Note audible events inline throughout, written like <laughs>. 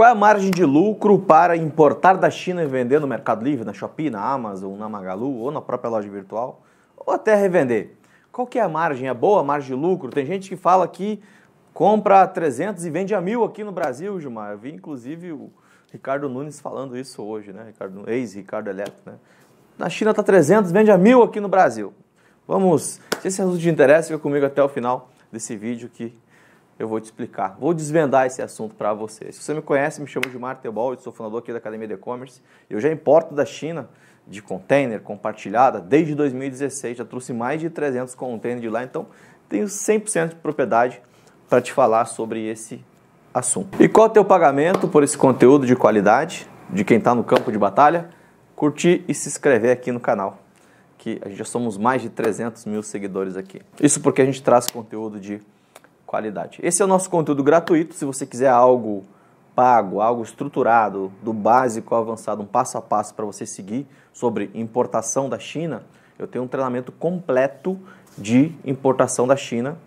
Qual é a margem de lucro para importar da China e vender no Mercado Livre, na Shopee, na Amazon, na Magalu ou na própria loja virtual? Ou até revender? Qual que é a margem? É boa a margem de lucro? Tem gente que fala que compra 300 e vende a mil aqui no Brasil, Gilmar. Eu vi inclusive o Ricardo Nunes falando isso hoje, né? Ricardo, ex-Ricardo Eletro, né? Na China está 300, vende a mil aqui no Brasil. Vamos, se esse assunto te interessa, fica comigo até o final desse vídeo que eu vou te explicar. Vou desvendar esse assunto para você. Se você me conhece, me chamo de Martebol, eu sou fundador aqui da Academia de E-Commerce. Eu já importo da China de container compartilhada desde 2016, já trouxe mais de 300 containers de lá, então tenho 100% de propriedade para te falar sobre esse assunto. E qual é o teu pagamento por esse conteúdo de qualidade, de quem está no campo de batalha? Curtir e se inscrever aqui no canal, que a gente já somos mais de 300 mil seguidores aqui. Isso porque a gente traz conteúdo de qualidade. Esse é o nosso conteúdo gratuito. Se você quiser algo pago, algo estruturado, do básico ao avançado, um passo a passo para você seguir sobre importação da China, eu tenho um treinamento completo de importação da China,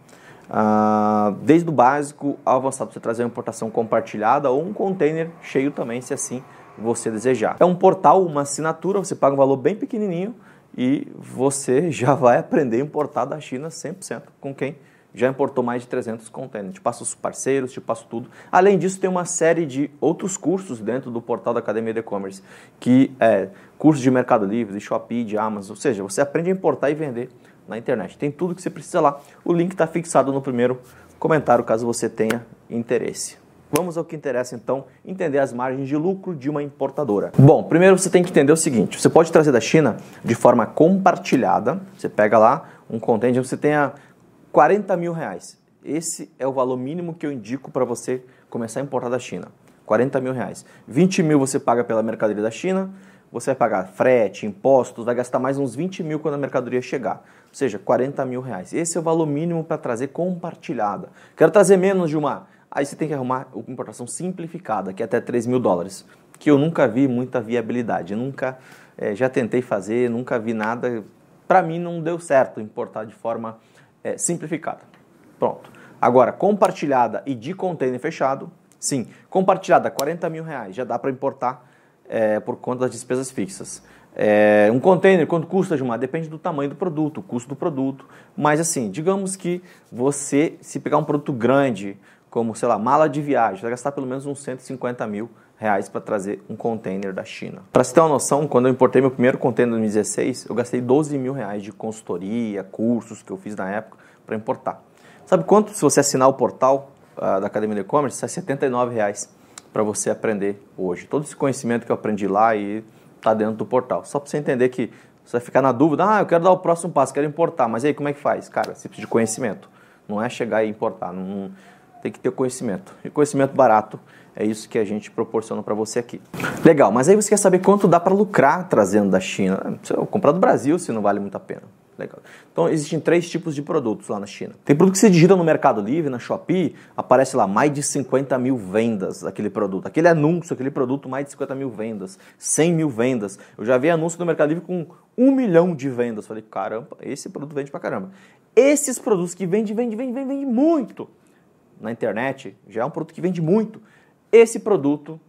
ah, desde o básico ao avançado, você trazer uma importação compartilhada ou um container cheio também, se assim você desejar. É um portal, uma assinatura, você paga um valor bem pequenininho e você <laughs> já vai aprender a importar da China 100% com quem já importou mais de 300 containers. Te passo os parceiros, te passo tudo. Além disso, tem uma série de outros cursos dentro do portal da Academia de E-Commerce, que é curso de Mercado Livre, de Shopee, de Amazon, ou seja, você aprende a importar e vender na internet. Tem tudo que você precisa lá. O link está fixado no primeiro comentário, caso você tenha interesse. Vamos ao que interessa então, entender as margens de lucro de uma importadora. Bom, primeiro você tem que entender o seguinte: você pode trazer da China de forma compartilhada. Você pega lá um contêiner, você tem a 40 mil reais. Esse é o valor mínimo que eu indico para você começar a importar da China. 40 mil reais. 20 mil você paga pela mercadoria da China, você vai pagar frete, impostos, vai gastar mais uns 20 mil quando a mercadoria chegar. Ou seja, 40 mil reais. Esse é o valor mínimo para trazer compartilhada. Quero trazer menos, de uma. Aí você tem que arrumar uma importação simplificada, que é até 3 mil dólares. Que eu nunca vi muita viabilidade. Nunca, é, já tentei fazer, nunca vi nada. Para mim não deu certo importar de forma é, simplificada. Pronto. Agora, compartilhada e de container fechado, sim, compartilhada 40 mil reais, já dá para importar é, por conta das despesas fixas. É, um container, quanto custa, Gilmar? Depende do tamanho do produto, o custo do produto. Mas assim, digamos que você, se pegar um produto grande, como, sei lá, mala de viagem, vai gastar pelo menos uns 150 mil reais para trazer um container da China. Para você ter uma noção, quando eu importei meu primeiro container em 2016, eu gastei 12 mil reais de consultoria, cursos que eu fiz na época para importar. Sabe quanto se você assinar o portal uh, da Academia de E-Commerce? Sai é 79 reais para você aprender hoje. Todo esse conhecimento que eu aprendi lá e está dentro do portal. Só para você entender que você vai ficar na dúvida, ah, eu quero dar o próximo passo, quero importar, mas aí como é que faz? Cara, você precisa de conhecimento. Não é chegar e importar. Não, tem que ter conhecimento. E conhecimento barato é isso que a gente proporciona para você aqui. Legal, mas aí você quer saber quanto dá para lucrar trazendo da China. Você ah, é comprar do Brasil se não vale muito a pena. Legal. Então existem três tipos de produtos lá na China. Tem produto que você digita no Mercado Livre, na Shopee, aparece lá mais de 50 mil vendas daquele produto. Aquele anúncio, aquele produto, mais de 50 mil vendas, 100 mil vendas. Eu já vi anúncio no Mercado Livre com um milhão de vendas. Falei, caramba, esse produto vende pra caramba. Esses produtos que vende, vende, vende, vende, vende muito na internet, já é um produto que vende muito. Esse produto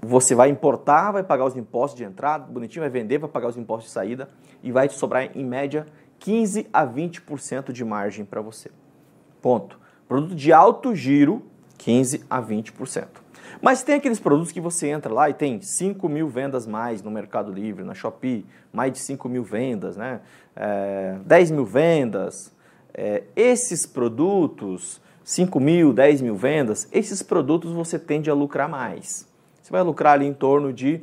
você vai importar, vai pagar os impostos de entrada, bonitinho, vai vender, vai pagar os impostos de saída e vai te sobrar em média 15 a 20% de margem para você. Ponto. Produto de alto giro, 15 a 20%. Mas tem aqueles produtos que você entra lá e tem 5 mil vendas mais no Mercado Livre, na Shopee, mais de 5 mil vendas, né? É, 10 mil vendas. É, esses produtos 5 mil, 10 mil vendas, esses produtos você tende a lucrar mais. Você vai lucrar ali em torno de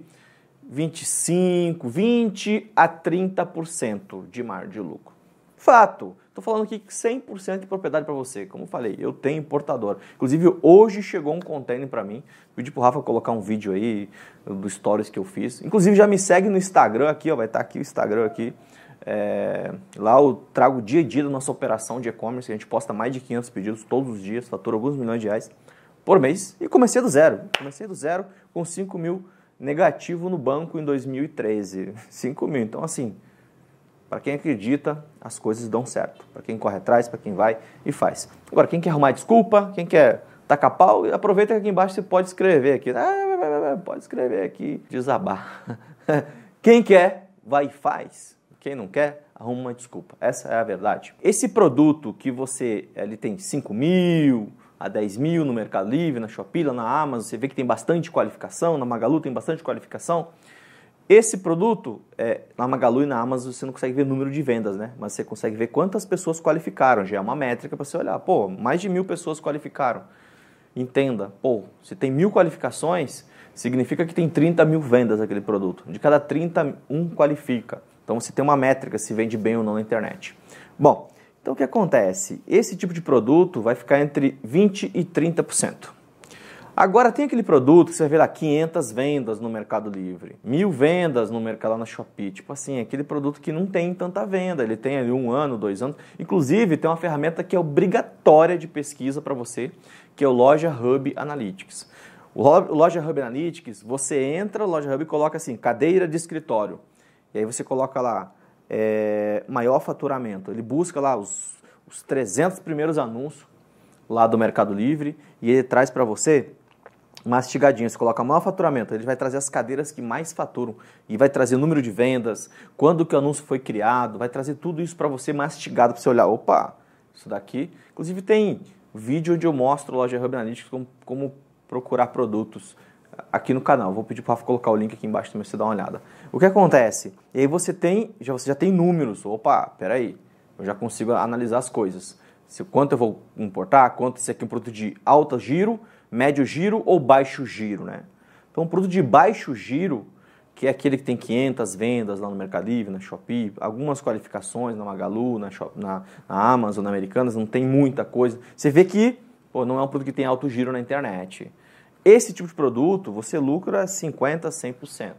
25, 20 a 30% de margem de lucro. Fato, estou falando aqui 100% de propriedade para você. Como falei, eu tenho importadora. Inclusive, hoje chegou um container para mim. Pedi para o Rafa colocar um vídeo aí do stories que eu fiz. Inclusive, já me segue no Instagram aqui, ó, vai estar tá aqui o Instagram aqui. É, lá eu trago o dia a dia da nossa operação de e-commerce, a gente posta mais de 500 pedidos todos os dias, fatura alguns milhões de reais por mês e comecei do zero. Comecei do zero com 5 mil negativo no banco em 2013. 5 <laughs> mil. Então, assim, para quem acredita, as coisas dão certo. Para quem corre atrás, para quem vai e faz. Agora, quem quer arrumar desculpa, quem quer tacar pau, aproveita que aqui embaixo você pode escrever aqui. Ah, pode escrever aqui, desabar. <laughs> quem quer, vai e faz. Quem não quer, arruma uma desculpa. Essa é a verdade. Esse produto que você ele tem 5 mil a 10 mil no Mercado Livre, na Shopee, na Amazon, você vê que tem bastante qualificação, na Magalu tem bastante qualificação. Esse produto, é, na Magalu e na Amazon você não consegue ver número de vendas, né? Mas você consegue ver quantas pessoas qualificaram. Já é uma métrica para você olhar. Pô, mais de mil pessoas qualificaram. Entenda, pô, se tem mil qualificações, significa que tem 30 mil vendas aquele produto. De cada 30, um qualifica. Então você tem uma métrica se vende bem ou não na internet. Bom, então o que acontece? Esse tipo de produto vai ficar entre 20 e 30%. Agora tem aquele produto que você vai ver lá 500 vendas no Mercado Livre, mil vendas no mercado lá na Shopee, tipo assim, aquele produto que não tem tanta venda, ele tem ali um ano, dois anos. Inclusive tem uma ferramenta que é obrigatória de pesquisa para você, que é o Loja Hub Analytics. O Loja Hub Analytics, você entra no Loja Hub e coloca assim, cadeira de escritório. E aí você coloca lá é, maior faturamento. Ele busca lá os, os 300 primeiros anúncios lá do Mercado Livre e ele traz para você mastigadinho. Você coloca maior faturamento, ele vai trazer as cadeiras que mais faturam e vai trazer o número de vendas, quando que o anúncio foi criado, vai trazer tudo isso para você mastigado para você olhar. Opa, isso daqui. Inclusive tem vídeo onde eu mostro loja Hub Analytics como, como procurar produtos aqui no canal. Vou pedir para o Rafa colocar o link aqui embaixo também para você dar uma olhada. O que acontece? E aí você tem, já, você já tem números. Opa, peraí, eu já consigo analisar as coisas. Se, quanto eu vou importar, quanto esse aqui é um produto de alto giro, médio giro ou baixo giro, né? Então, um produto de baixo giro, que é aquele que tem 500 vendas lá no Mercado Livre, na Shopee, algumas qualificações na Magalu, na, Shop, na, na Amazon, na Americanas, não tem muita coisa. Você vê que pô, não é um produto que tem alto giro na internet. Esse tipo de produto, você lucra 50%, 100%.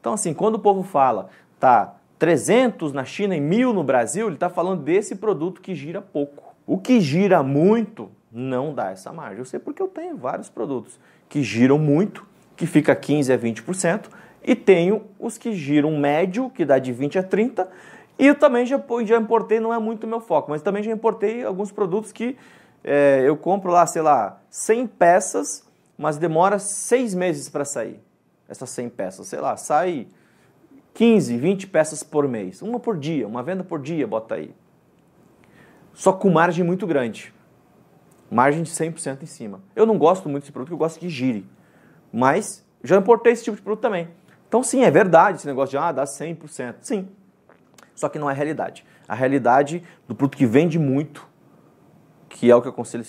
Então, assim, quando o povo fala, tá 300 na China e 1.000 no Brasil, ele está falando desse produto que gira pouco. O que gira muito não dá essa margem. Eu sei porque eu tenho vários produtos que giram muito, que fica 15% a 20%, e tenho os que giram médio, que dá de 20% a 30%, e eu também já, já importei, não é muito meu foco, mas também já importei alguns produtos que é, eu compro lá, sei lá, 100 peças, mas demora seis meses para sair essas 100 peças. Sei lá, sai 15, 20 peças por mês. Uma por dia, uma venda por dia, bota aí. Só com margem muito grande. Margem de 100% em cima. Eu não gosto muito desse produto, eu gosto que gire. Mas já importei esse tipo de produto também. Então, sim, é verdade esse negócio de ah, dá 100%. Sim. Só que não é realidade. A realidade do produto que vende muito, que é o que eu aconselho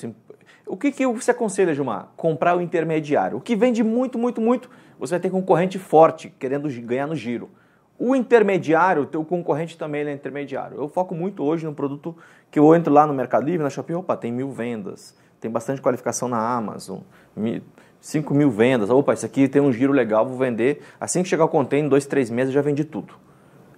o que, que você aconselha, Gilmar? Comprar o intermediário. O que vende muito, muito, muito, você vai ter concorrente forte querendo ganhar no giro. O intermediário, o teu concorrente também é intermediário. Eu foco muito hoje no produto que eu entro lá no Mercado Livre, na Shopping, opa, tem mil vendas, tem bastante qualificação na Amazon, cinco mil vendas, opa, isso aqui tem um giro legal, vou vender. Assim que chegar o container, em dois, três meses, já vendi tudo.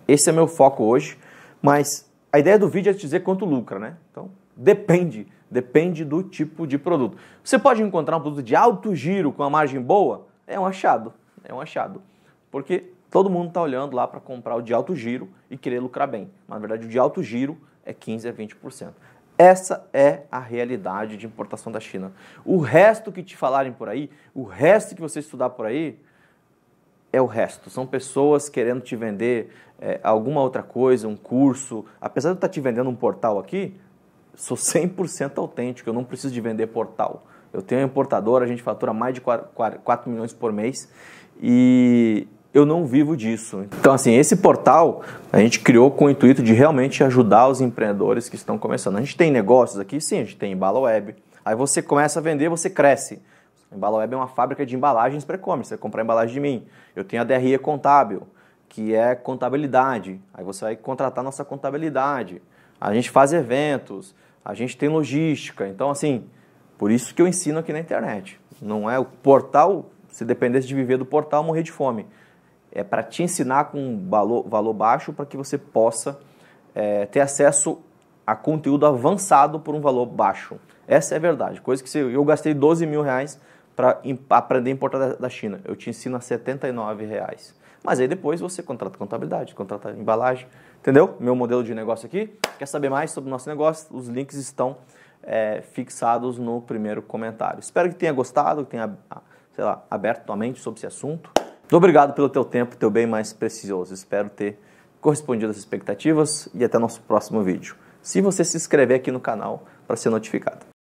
Esse é meu foco hoje, mas a ideia do vídeo é te dizer quanto lucra, né? Então, depende Depende do tipo de produto. Você pode encontrar um produto de alto giro com a margem boa? É um achado, é um achado. Porque todo mundo está olhando lá para comprar o de alto giro e querer lucrar bem. Mas, na verdade, o de alto giro é 15% a 20%. Essa é a realidade de importação da China. O resto que te falarem por aí, o resto que você estudar por aí, é o resto. São pessoas querendo te vender é, alguma outra coisa, um curso. Apesar de eu estar tá te vendendo um portal aqui, sou 100% autêntico, eu não preciso de vender portal. Eu tenho uma importadora, a gente fatura mais de 4, 4 milhões por mês e eu não vivo disso. Então, assim, esse portal a gente criou com o intuito de realmente ajudar os empreendedores que estão começando. A gente tem negócios aqui, sim, a gente tem embala web. Aí você começa a vender, você cresce. embala web é uma fábrica de embalagens para e-commerce. Você comprar embalagem de mim. Eu tenho a DRE contábil, que é contabilidade. Aí você vai contratar nossa contabilidade. A gente faz eventos a gente tem logística. Então, assim, por isso que eu ensino aqui na internet. Não é o portal, se dependesse de viver do portal, morrer de fome. É para te ensinar com valor, valor baixo para que você possa é, ter acesso a conteúdo avançado por um valor baixo. Essa é a verdade. Coisa que eu gastei 12 mil reais para aprender a importar da China. Eu te ensino a 79 reais. Mas aí depois você contrata contabilidade, contrata embalagem, Entendeu? Meu modelo de negócio aqui. Quer saber mais sobre o nosso negócio? Os links estão é, fixados no primeiro comentário. Espero que tenha gostado, que tenha, ah, sei lá, aberto tua mente sobre esse assunto. Muito obrigado pelo teu tempo, teu bem mais precioso. Espero ter correspondido às expectativas e até nosso próximo vídeo. Se você se inscrever aqui no canal para ser notificado.